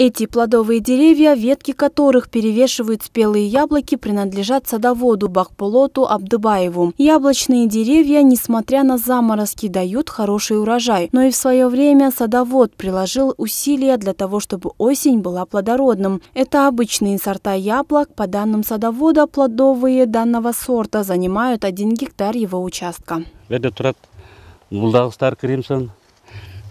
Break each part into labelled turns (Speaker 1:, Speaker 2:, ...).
Speaker 1: Эти плодовые деревья, ветки которых перевешивают спелые яблоки, принадлежат садоводу Бахполоту Абдыбаеву. Яблочные деревья, несмотря на заморозки, дают хороший урожай. Но и в свое время садовод приложил усилия для того, чтобы осень была плодородным. Это обычные сорта яблок. По данным садовода, плодовые данного сорта занимают один гектар его участка.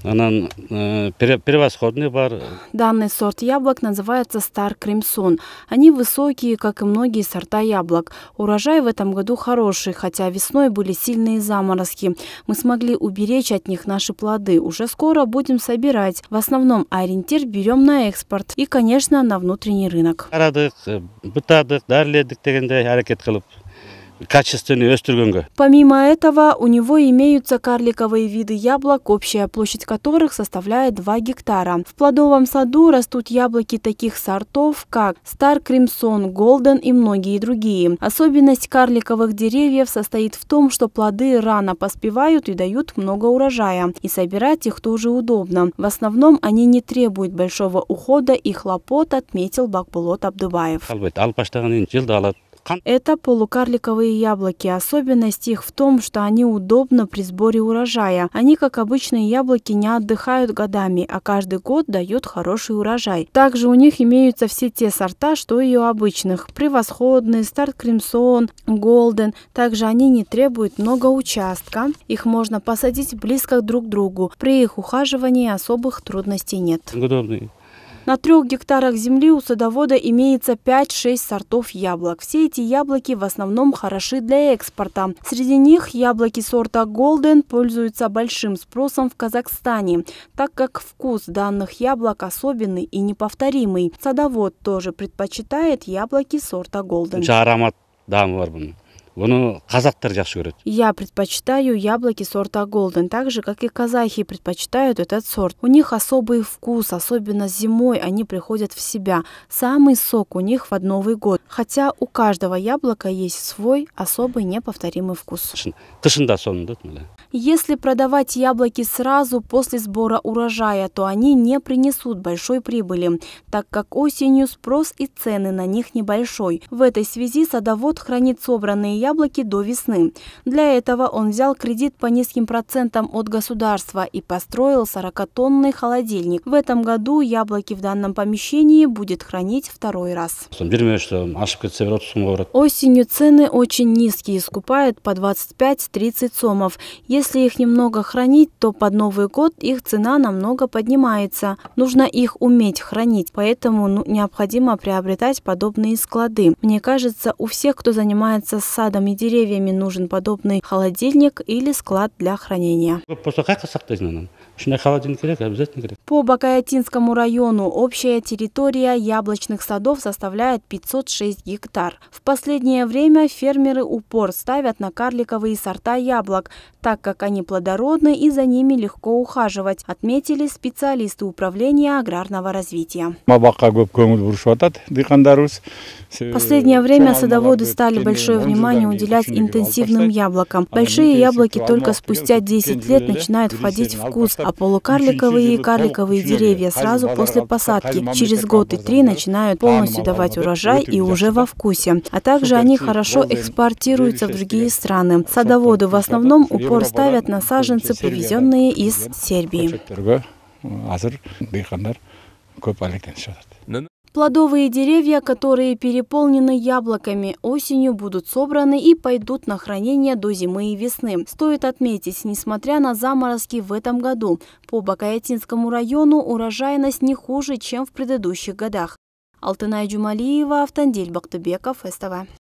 Speaker 2: Она э, превосходный бар.
Speaker 1: Данный сорт яблок называется Star Crimson. Они высокие, как и многие сорта яблок. Урожай в этом году хороший, хотя весной были сильные заморозки. Мы смогли уберечь от них наши плоды. Уже скоро будем собирать. В основном ориентир берем на экспорт и, конечно, на внутренний рынок.
Speaker 2: Э, качественный Эстергонга.
Speaker 1: Помимо этого, у него имеются карликовые виды яблок, общая площадь которых составляет 2 гектара. В плодовом саду растут яблоки таких сортов, как Star Crimson, Golden и многие другие. Особенность карликовых деревьев состоит в том, что плоды рано поспевают и дают много урожая. И собирать их тоже удобно. В основном они не требуют большого ухода и хлопот, отметил Бакбулот Абдубаев. Это полукарликовые яблоки. Особенность их в том, что они удобно при сборе урожая. Они, как обычные яблоки, не отдыхают годами, а каждый год дают хороший урожай. Также у них имеются все те сорта, что и у обычных. Превосходный, Старт Кремсон, Голден. Также они не требуют много участка. Их можно посадить близко друг к другу. При их ухаживании особых трудностей нет. Удобные. На трех гектарах земли у садовода имеется 5-6 сортов яблок. Все эти яблоки в основном хороши для экспорта. Среди них яблоки сорта Golden пользуются большим спросом в Казахстане, так как вкус данных яблок особенный и неповторимый. Садовод тоже предпочитает яблоки сорта Golden.
Speaker 2: Оно казактар жақсы көреді.
Speaker 1: Я предпочитаю яблоки сорта Golden, так же, как и казахи предпочитают этот сорт. У них особый вкус, особенно зимой они приходят в себя. Самый сок у них в Новый год. Хотя у каждого яблока есть свой особый неповторимый вкус. Если продавать яблоки сразу после сбора урожая, то они не принесут большой прибыли, так как осенью спрос и цены на них небольшой. В этой связи садовод хранит собранные яблоки яблоки до весны. Для этого он взял кредит по низким процентам от государства и построил 40-тонный холодильник. В этом году яблоки в данном помещении будет хранить второй раз. Осенью цены очень низкие, скупают по 25-30 сомов. Если их немного хранить, то под Новый год их цена намного поднимается. Нужно их уметь хранить, поэтому ну, необходимо приобретать подобные склады. Мне кажется, у всех, кто занимается садом, огородом и деревьями нужен подобный холодильник или склад для хранения. По Бакаятинскому району общая территория яблочных садов составляет 506 гектар. В последнее время фермеры упор ставят на карликовые сорта яблок, так как они плодородны и за ними легко ухаживать, отметили специалисты Управления аграрного развития.
Speaker 2: Последнее время
Speaker 1: садоводы стали большое внимание внимание уделять интенсивным яблокам. Большие яблоки только спустя 10 лет начинают входить в вкус, а полукарликовые и карликовые деревья сразу после посадки через год и три начинают полностью давать урожай и уже во вкусе. А также они хорошо экспортируются в другие страны. Садоводы в основном упор ставят на ну, саженцы, привезенные из Сербии. Плодовые деревья, которые переполнены яблоками, осенью будут собраны и пойдут на хранение до зимы и весны. Стоит отметить, несмотря на заморозки в этом году, по Бакаятинскому району урожайность не хуже, чем в предыдущих годах. Алтынай Джумалиева, Автандель Бактубеков, СТВ.